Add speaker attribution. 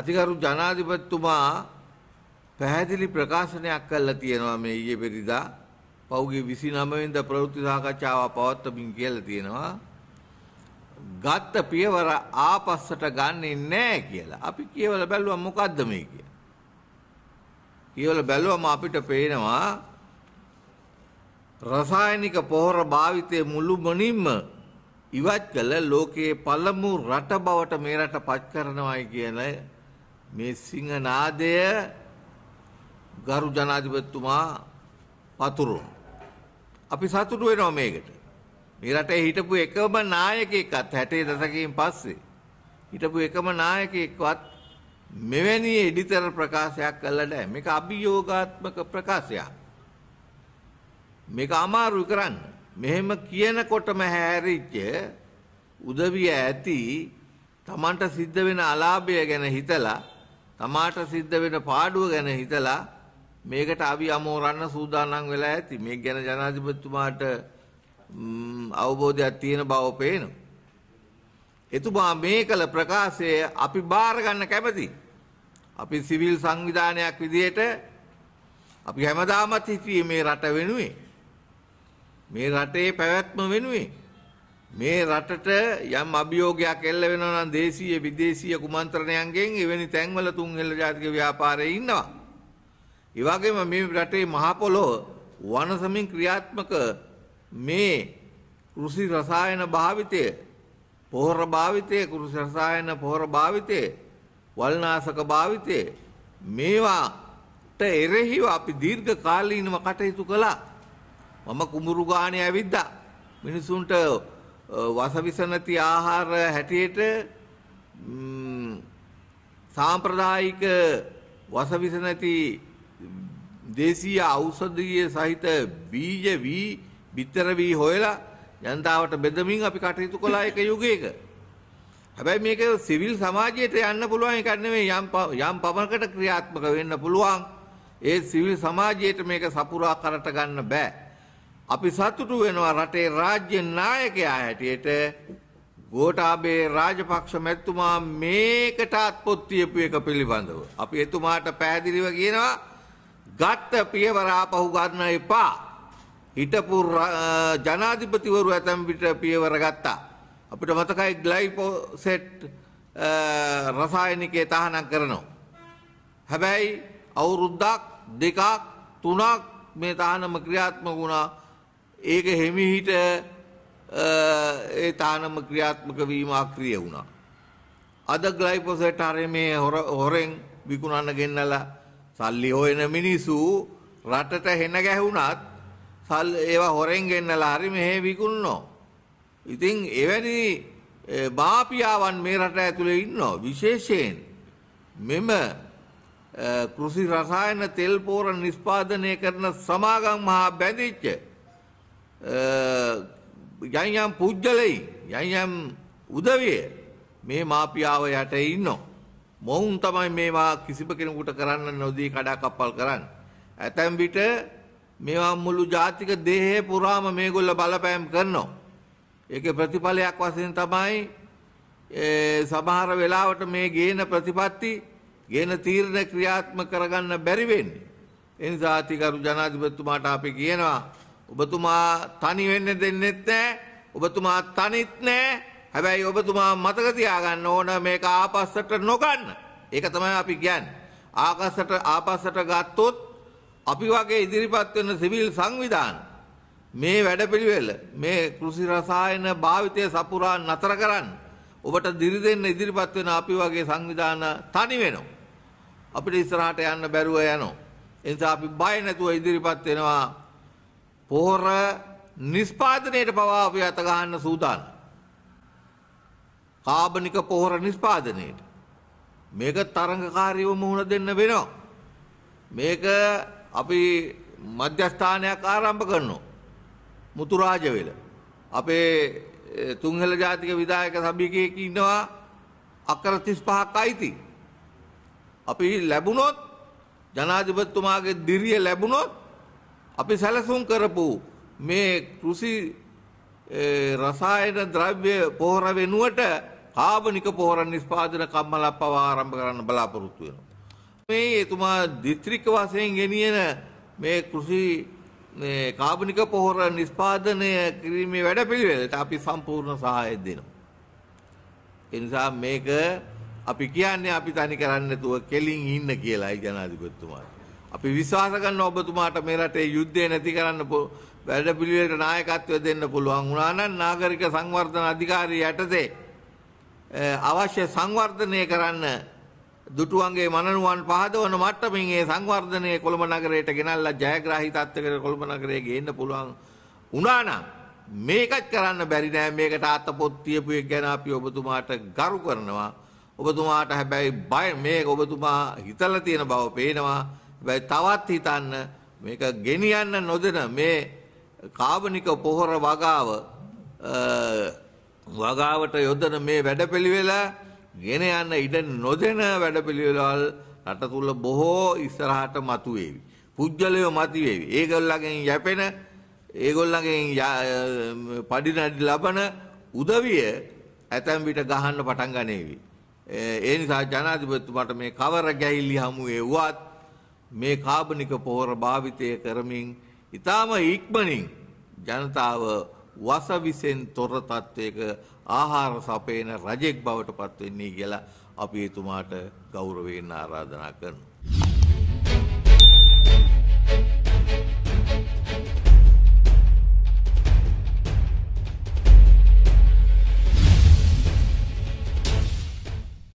Speaker 1: අතිගරු ජනාධිපතිතුමා පැහැදිලි ප්‍රකාශනයක් කළා තියෙනවා මේ ඊයේ පෙරේදා පෞගේ 29 වෙනිදා ප්‍රවෘත්ති සාකච්ඡාව පවත්වමින් කියලා තියෙනවා ගත්ත පියවර ආපස්සට ගන්නේ නැහැ කියලා. අපි කියවල බැලුවා මොකද්ද මේ කියලා. කියවල බැලුවම අපිට පේනවා රසායනික පොහොර භාවිතයේ මුළුමනින්ම ඉවත් කළ ලෝකයේ පළමු රට බවට මේ රට පත් කරනවායි කියලා මේ සිංහනාදය ගරු ජනාධිපත්තුමා පතුරුම්. අපි සතුටු වෙනවා මේකට. මේ රටේ හිටපු එකම නායකයෙක්වත් 60 දශකයෙන් පස්සේ හිටපු එකම නායකයෙක්වත් මෙවැනි එඩිතර ප්‍රකාශයක් කළා නැහැ. මේක අභියෝගාත්මක ප්‍රකාශයක්. මේක අමාරු කරන්න. මෙහෙම කියනකොටම හැරිච්ච උදවිය ඇති Tamanට සිද්ධ වෙන අලාභය ගැන හිතලා තමාට සිද්ධ වෙන පාඩුව ගැන හිතලා මේකට අවි අමෝරන්න සූදානම් වෙලා ඇති. මේ ගැන ජනාධිපතිතුමාට අවබෝධයක් තියෙන බව පේනවා. එතුමා මේ කළ ප්‍රකාශය අපි බාර ගන්න කැමැති. අපි සිවිල් සංවිධානයක් විදිහට අපි හැමදාමත් හිටියේ මේ රට වෙනුවෙන්. මේ රටේ පැවැත්ම වෙනුවෙන්. මේ රටට යම් අභියෝගයක් එල්ල වෙනවා නම් දේශීය විදේශීය කුමන්ත්‍රණයන්ගෙන් එවැනි තැන්වල තුන් හෙළ ජාතික ව්‍යාපාරයේ ඉන්නවා. ඒ වගේම මේ රටේ මහ පොළොව වනසමින් ක්‍රියාත්මක මේ කෘෂි රසායන භාවිතය, පොහොර භාවිතය, කෘෂි රසායන පොහොර භාවිතය, වල්නාශක භාවිතය මේවාට එරෙහිව අපි දීර්ඝ කාලීනව කටයුතු කළා. මම කුඹුරු ගානේ ඇවිද්දා. මිනිසුන්ට වසවිස නැති ආහාර හැටියට සාම්ප්‍රදායික වසවිස නැති දේශීය ඖෂධීය සහිත බීජ වී බිත්තර වී හොයලා ජනතාවට බෙදමින් අපි කටයුතු කළා එක යුගයක. හැබැයි මේක සිවිල් සමාජයට යන්න පුළුවන් එකක් නෙමෙයි යම් යම් පමණකට ක්‍රියාත්මක වෙන්න පුළුවන්. ඒ සිවිල් සමාජයට මේක සපුරා කරට ගන්න බෑ. අපි සතුටු වෙනවා රටේ රාජ්‍ය නායකයා හැටියට ගෝටාබේ රාජපක්ෂ මැතිතුමා මේකට අත්පොත්තියපු එක පිළිබඳව. අපි එතුමාට පැහැදිලිව කියනවා ගත්ත පියවරා පහු ගන්න එපා. හිටපු ජනාධිපතිවරු ඇතැම් පිට පියවර ගත්තා. අපිට මතකයි ග්ලයිපෝසෙට් රසායනිකය තහනම් කරනවා. හැබැයි අවුරුද්දක් දෙකක් තුනක් මේ තහනම ක්‍රියාත්මක වුණා ඒක හෙමිහිට ඒ තානම ක්‍රියාත්මක වීම අක්‍රිය වුණා. අද ග්ලයිපොසේට් හරේ මේ හොරෙන් විකුණන්න ගෙන්නලා සල්ලි හොයන මිනිස්සු රටට හෙන ගැහුණත් සල් ඒවා හොරෙන් ගෙන්නලා හරි මෙහෙ විකුණනවා. ඉතින් එවැනි බාපියාවන් මේ රට ඇතුලේ ඉන්නවා විශේෂයෙන් මෙම කෘෂි රසායන තෙල් පෝර නිෂ්පාදනය කරන සමාගම් මහා බැඳිච්ච යයියම් පුද්ගලයි යයියම් උදවිය මේ මාපියාව යට ඉන්නවා. මොවුන් තමයි මේවා කිසිප කෙනෙකුට කරන්න නොදී කඩා කප්පල් කරන්න. ඇතැම් විට මේවා මුළු ජාතික දේහය පුරාම මේගොල්ල බලපෑම් කරනවා. ඒක ප්‍රතිඵලයක් වශයෙන් තමයි සමහර වෙලාවට මේ ගේන ප්‍රතිපත්ති ගේන තීරණ ක්‍රියාත්මක කරගන්න බැරි වෙන්නේ. එනිසා අතිගරු ජනාධිපතිතුමාට අපි කියනවා ඔබතුමා තනි වෙන්න දෙන්නෙත් නෑ ඔබතුමා තනිත් නෑ හැබැයි ඔබතුමා මතක තියාගන්න ඕන මේක ආපස්සට නොගන්න. ඒක තමයි අපි කියන්නේ. ආකාශයට ආපස්සට ගත්තොත් අපි වගේ ඉදිරිපත් වෙන සිවිල් සංවිධාන මේ වැඩපිළිවෙල මේ කෘෂි රසායන භාවිතය සපුරා නතර කරන්න. ඔබට දිරි දෙන්න ඉදිරිපත් වෙන අපි වගේ සංවිධාන තනි වෙනවා. අපිට ඉස්සරහට යන්න බැරුව යනවා. ඒ නිසා අපි බය නැතුව ඉදිරිපත් වෙනවා පොහොර නිෂ්පාදනයට පවා අපි අත ගහන්න සූදානම්. කාබනික පොහොර නිෂ්පාදනයට. මේක තරඟකාරීව මුහුණ දෙන්න වෙනවා. මේක අපි මධ්‍යස්ථානයක් ආරම්භ කරනවා. මුතුරාජවෙල. අපේ තුන්හෙල ජාතික විධායක සභිකයක ඉන්නවා අකර 35ක් අයිති. අපි ලැබුණොත් ජනාධිපතිතුමාගේ දිරිය ලැබුණොත් අපි සැලසුම් කරපු මේ කෘෂි රසායන ද්‍රව්‍ය පොහොර වෙනුවට කාබනික පොහොර නිෂ්පාදන කම්මලක් පවා ආරම්භ කරන්න බලාපොරොත්තු වෙනවා. මේ එතුමා දිස්ත්‍රික් වශයෙන් ගෙනියන මේ කෘෂි මේ කාබනික පොහොර නිෂ්පාදනය කිරීමේ වැඩපිළිවෙලට අපි සම්පූර්ණ සහාය දෙනවා. ඒ නිසා මේක අපි කියන්නේ අපි තනි කරන්නේ නැතුව කෙලින් ඉන්න කියලායි ජනාධිපතිතුමාට. අපි විශ්වාස කරන ඔබතුමාට මේ රටේ යුද්ධය නැති කරන්න වැඩපිළිවෙලට නායකත්වය දෙන්න පුළුවන් වුණා නම් නාගරික සංවර්ධන අධිකාරිය යටතේ අවශ්‍ය සංවර්ධනය කරන්න දුටුවන්ගේ මනනුවන් පහදවන මට්ටමින් ඒ සංවර්ධනය කොළඹ නගරයට ගෙනල්ලා ජයග්‍රාහී තත්ත්වයකට කොළඹ නගරය ගේන්න පුළුවන් වුණා නම් මේකත් කරන්න බැරි නෑ මේකට අතපොත් තියපු එක ගැන අපි ඔබතුමාට ගරු කරනවා ඔබතුමාට හැබැයි බය මේක ඔබතුමා හිතලා තියෙන බව පේනවා හැබැයි තවත් හිතන්න මේක ගෙනියන්න නොදෙන මේ කාබනික පොහොර වගාව වගාවට යොදන මේ වැඩපිළිවෙල ගෙන යන්න ඉඩ නොදෙන වැඩපිළිවෙළවල් රට තුල බොහෝ ඉස්සරහට මතුවේවි. පුජ්‍යලයෝ මතුවේවි. ඒගොල්ලන්ගෙන් යැපෙන ඒගොල්ලන්ගෙන් පඩිනඩි ලබන උදවිය ඇතැම් විට ගහන්න පටන් ගනීවි. ඒ නිසා ජනාධිපතිතුමාට මේ කවර ගැහිලි හමු වුවත් මේ කාබනික පොහොර භාවිතය කරමින් ඉතාම ඉක්මනින් ජනතාව වසවිසෙන් තොර තත්ත්වයක ආහාර සපයන රජෙක් බවට පත්වෙන්නේ කියලා අපි එතුමාට ගෞරවයෙන් ආරාධනා කරනවා.